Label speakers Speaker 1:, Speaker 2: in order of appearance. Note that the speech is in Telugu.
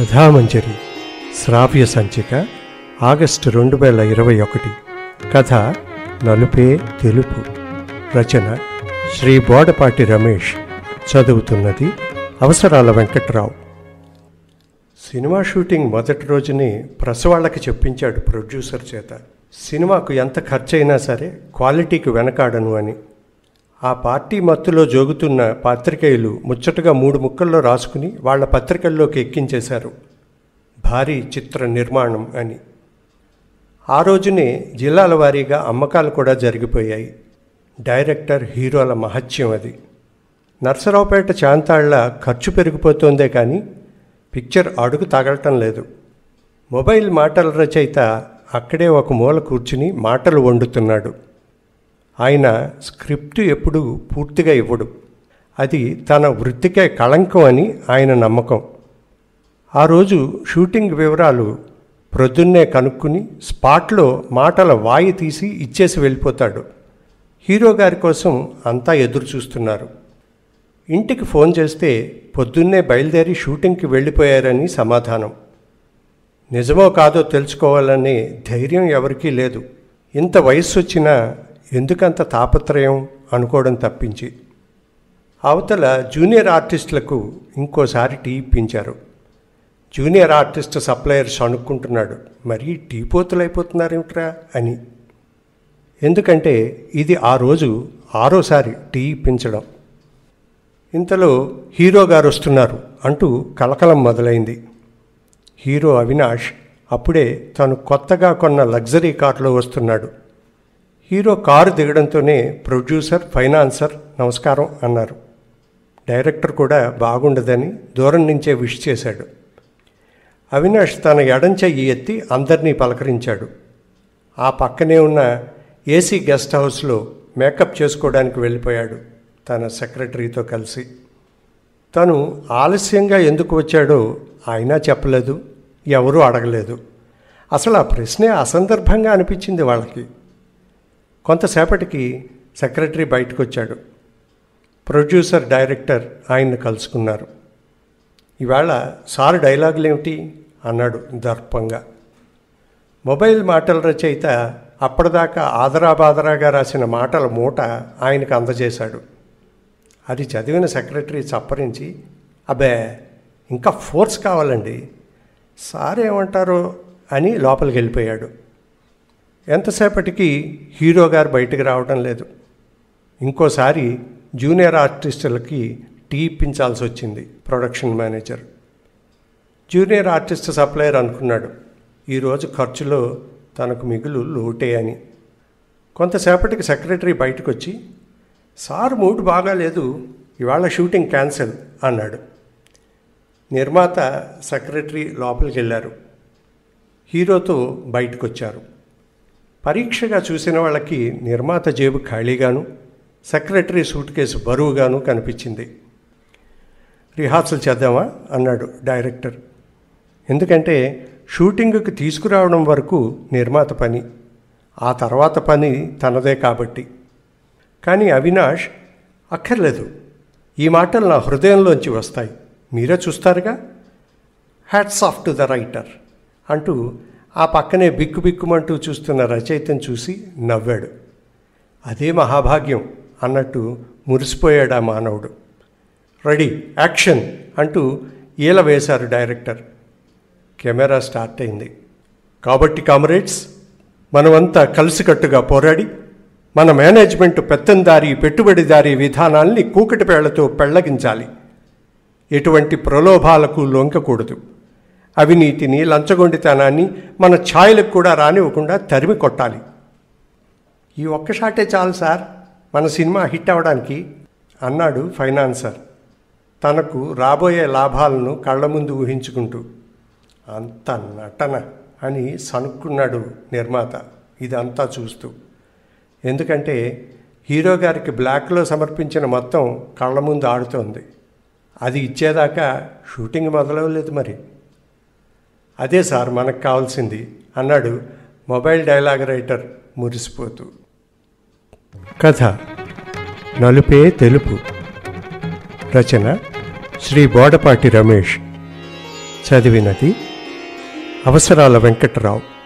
Speaker 1: కథామంజరి శ్రావ్య సంచిక ఆగస్టు రెండు వేల ఇరవై ఒకటి కథ నలుపే తెలుపు రచన శ్రీ బోడపాటి రమేష్ చదువుతున్నది అవసరాల వెంకట్రావు సినిమా షూటింగ్ మొదటి రోజుని ప్రసవాళ్ళకి చెప్పించాడు ప్రొడ్యూసర్ చేత సినిమాకు ఎంత ఖర్చైనా సరే క్వాలిటీకి వెనకాడను అని ఆ పార్టీ మత్తులో జోగుతున్న పాత్రికేయులు ముచ్చటగా మూడు ముక్కల్లో రాసుకుని వాళ్ల పత్రికల్లోకి ఎక్కించేశారు భారీ చిత్ర నిర్మాణం అని ఆ రోజునే జిల్లాల వారీగా అమ్మకాలు కూడా జరిగిపోయాయి డైరెక్టర్ హీరోల మహత్యం అది నర్సరావుపేట చాంతాళ్ల ఖర్చు పెరిగిపోతోందే కానీ పిక్చర్ అడుగు తగలటం లేదు మొబైల్ మాటల రచయిత అక్కడే ఒక మూల కూర్చుని మాటలు వండుతున్నాడు ఆయన స్క్రిప్ట్ ఎప్పుడు పూర్తిగా ఇవ్వడు అది తన వృత్తికే కళంకం అని ఆయన నమ్మకం ఆ రోజు షూటింగ్ వివరాలు ప్రొద్దున్నే కనుక్కుని స్పాట్లో మాటల వాయి తీసి ఇచ్చేసి వెళ్ళిపోతాడు హీరో గారి కోసం అంతా ఎదురు చూస్తున్నారు ఇంటికి ఫోన్ చేస్తే పొద్దున్నే బయలుదేరి షూటింగ్కి వెళ్ళిపోయారని సమాధానం నిజమో కాదో తెలుసుకోవాలనే ధైర్యం ఎవరికీ లేదు ఇంత వయస్సు వచ్చినా ఎందుకంత తాపత్రయం అనుకోవడం తప్పించి అవతల జూనియర్ ఆర్టిస్టులకు ఇంకోసారి టీ ఇప్పించారు జూనియర్ ఆర్టిస్ట్ సప్లయర్స్ అనుకుంటున్నాడు మరీ టీ పోతులు అయిపోతున్నారేమిట్రా అని ఎందుకంటే ఇది ఆ రోజు ఆరోసారి టీ ఇప్పించడం ఇంతలో హీరో గారు వస్తున్నారు అంటూ కలకలం మొదలైంది హీరో అవినాష్ అప్పుడే తను కొత్తగా కొన్న లగ్జరీ కార్లో వస్తున్నాడు హీరో కారు దిగడంతోనే ప్రొడ్యూసర్ ఫైనాన్సర్ నమస్కారం అన్నారు డైరెక్టర్ కూడా బాగుండదని దూరం నుంచే విష్ చేశాడు అవినాష్ తన ఎడంచెయ్యి ఎత్తి అందరినీ పలకరించాడు ఆ పక్కనే ఉన్న ఏసీ గెస్ట్ హౌస్లో మేకప్ చేసుకోవడానికి వెళ్ళిపోయాడు తన సెక్రటరీతో కలిసి తను ఆలస్యంగా ఎందుకు వచ్చాడో ఆయన చెప్పలేదు ఎవరూ అడగలేదు అసలు ఆ ప్రశ్నే అసందర్భంగా అనిపించింది వాళ్ళకి కొంతసేపటికి సెక్రటరీ బయటకు వచ్చాడు ప్రొడ్యూసర్ డైరెక్టర్ ఆయన్ని కలుసుకున్నారు ఇవాళ సార్ డైలాగులు ఏమిటి అన్నాడు దర్పంగా మొబైల్ మాటల రచయిత అప్పటిదాకా ఆదరాబాదరాగా రాసిన మాటల మూట ఆయనకు అందజేశాడు అది చదివిన సెక్రటరీ చప్పరించి అబ్బే ఇంకా ఫోర్స్ కావాలండి సార్ ఏమంటారో అని లోపలికి వెళ్ళిపోయాడు ఎంతసేపటికి హీరో గారు బయటకు రావడం లేదు ఇంకోసారి జూనియర్ ఆర్టిస్టులకి టీ ఇప్పించాల్సి వచ్చింది production manager junior artist supplier అనుకున్నాడు ఈరోజు ఖర్చులో తనకు మిగులు లోటే అని కొంతసేపటికి సెక్రటరీ బయటకు వచ్చి సార్ మూడ్ బాగాలేదు ఇవాళ షూటింగ్ క్యాన్సిల్ అన్నాడు నిర్మాత సెక్రటరీ లోపలికి వెళ్ళారు హీరోతో బయటకు వచ్చారు పరీక్షగా చూసిన వాళ్ళకి నిర్మాత జేబు ఖాళీగాను సెక్రటరీ సూట్ కేసు బరువుగాను కనిపించింది రిహార్సల్ చేద్దామా అన్నాడు డైరెక్టర్ ఎందుకంటే షూటింగ్కి తీసుకురావడం వరకు నిర్మాత పని ఆ తర్వాత పని తనదే కాబట్టి కానీ అవినాష్ అక్కర్లేదు ఈ మాటలు నా హృదయంలోంచి వస్తాయి మీరే చూస్తారుగా hats off to the writer అంటూ ఆ పక్కనే బిక్కుబిక్కుమంటూ చూస్తున్న రచయితను చూసి నవ్వాడు అదే మహాభాగ్యం అన్నట్టు మురిసిపోయాడు ఆ మానవుడు రెడీ యాక్షన్ అంటూ ఈల వేశారు డైరెక్టర్ కెమెరా స్టార్ట్ అయింది కాబట్టి కామ్రేడ్స్ మనమంతా కలిసికట్టుగా పోరాడి మన మేనేజ్మెంట్ పెత్తందారి పెట్టుబడిదారి విధానాల్ని కూకటిపేళ్లతో పెళ్లగించాలి ఎటువంటి ప్రలోభాలకు లొంకకూడదు అవినీతిని లంచగొండితనాన్ని మన ఛాయలకు కూడా రానివ్వకుండా తరిమి కొట్టాలి ఈ ఒక్క షాటే చాలు సార్ మన సినిమా హిట్ అవ్వడానికి అన్నాడు ఫైనాన్సర్ తనకు రాబోయే లాభాలను కళ్ళ ముందు ఊహించుకుంటూ అంత నటన అని సనుక్కున్నాడు నిర్మాత ఇదంతా చూస్తూ ఎందుకంటే హీరో గారికి బ్లాక్లో సమర్పించిన మొత్తం కళ్ళ ముందు ఆడుతోంది అది ఇచ్చేదాకా షూటింగ్ మొదలవలేదు మరి అదే సార్ మనకు కావాల్సింది అన్నాడు మొబైల్ డైలాగ్ రైటర్ మురిసిపోతూ కథ నలుపే తెలుపు రచన శ్రీ బోడపాటి రమేష్ చదివినది అవసరాల వెంకట్రావు